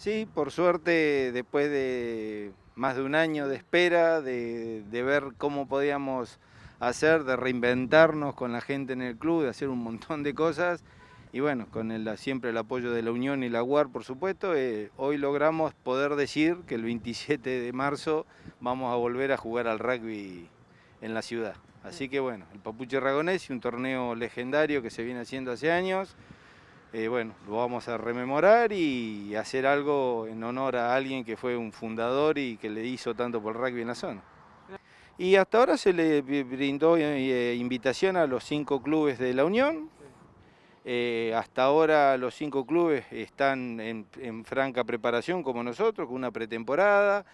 Sí, por suerte, después de más de un año de espera, de, ver cómo podíamos hacer, de reinventarnos con la gente en el club, de hacer un montón de cosas. Y bueno, con siempre el apoyo de la Unión y la UAR, por supuesto, eh, hoy logramos poder decir que el 27 de marzo vamos a volver a jugar al rugby en la ciudad. Así que bueno, el Papuche Ragonés y un torneo legendario que se viene haciendo hace años. Eh, bueno, lo vamos a rememorar y hacer algo en honor a alguien que fue un fundador y que le hizo tanto por el rugby en la zona. Y hasta ahora se le brindó eh, eh, invitación a los cinco clubes de la Unión. hasta ahora los cinco clubes están en franca preparación como nosotros, con una pretemporada.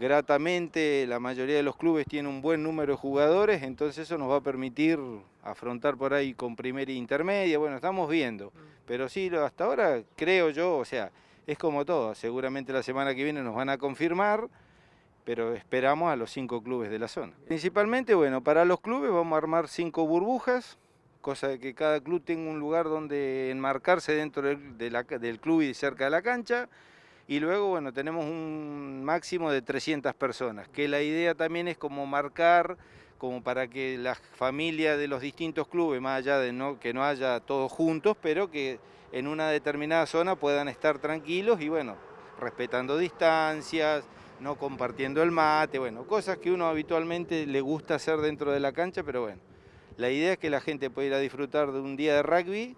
Gratamente la mayoría de los clubes tiene un buen número de jugadores, entonces eso nos va a permitir afrontar por ahí con primera e intermedia, bueno, estamos viendo, mm. pero sí, hasta ahora creo yo, o sea, es como todo, seguramente la semana que viene nos van a confirmar, pero esperamos a los cinco clubes de la zona. Principalmente, bueno, para los clubes vamos a armar cinco burbujas, cosa de que cada club tenga un lugar donde enmarcarse dentro del club y cerca de la cancha. Y luego, bueno, tenemos un máximo de 300 personas, que la idea también es como marcar, como para que las familias de los distintos clubes, más allá de no, que no haya todos juntos, pero que en una determinada zona puedan estar tranquilos y bueno, respetando distancias, no compartiendo el mate, bueno, cosas que uno habitualmente le gusta hacer dentro de la cancha, pero bueno, la idea es que la gente pueda ir a disfrutar de un día de rugby